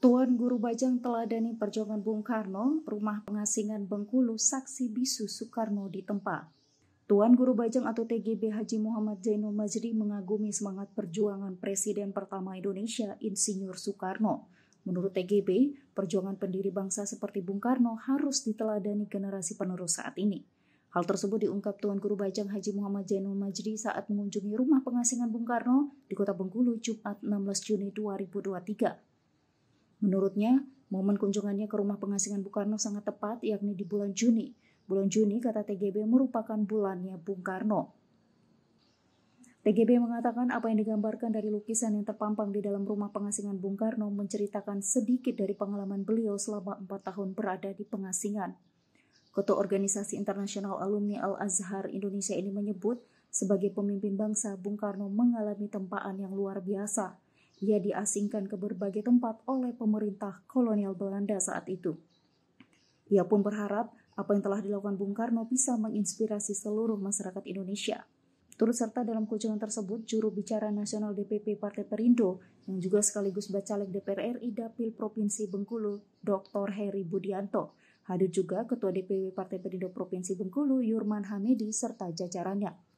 Tuan Guru Bajang teladani perjuangan Bung Karno, rumah pengasingan Bengkulu, saksi bisu Soekarno di tempat. Tuan Guru Bajang atau TGB Haji Muhammad Zainul Majri mengagumi semangat perjuangan Presiden pertama Indonesia, Insinyur Soekarno. Menurut TGB, perjuangan pendiri bangsa seperti Bung Karno harus diteladani generasi penerus saat ini. Hal tersebut diungkap Tuan Guru Bajang Haji Muhammad Zainul Majri saat mengunjungi rumah pengasingan Bung Karno di Kota Bengkulu Jumat 16 Juni 2023. Menurutnya, momen kunjungannya ke rumah pengasingan Bung Karno sangat tepat, yakni di bulan Juni. Bulan Juni, kata TGB, merupakan bulannya Bung Karno. TGB mengatakan apa yang digambarkan dari lukisan yang terpampang di dalam rumah pengasingan Bung Karno menceritakan sedikit dari pengalaman beliau selama empat tahun berada di pengasingan. Ketua Organisasi Internasional Alumni Al-Azhar Indonesia ini menyebut, sebagai pemimpin bangsa, Bung Karno mengalami tempaan yang luar biasa. Ia diasingkan ke berbagai tempat oleh pemerintah kolonial Belanda saat itu. Ia pun berharap apa yang telah dilakukan Bung Karno bisa menginspirasi seluruh masyarakat Indonesia. Turut serta dalam kunjungan tersebut, juru bicara nasional DPP Partai Perindo yang juga sekaligus bacaleg DPR RI Dapil Provinsi Bengkulu, Dr. Heri Budianto. Hadir juga Ketua DPW Partai Perindo Provinsi Bengkulu, Yurman Hamidi, serta jajarannya.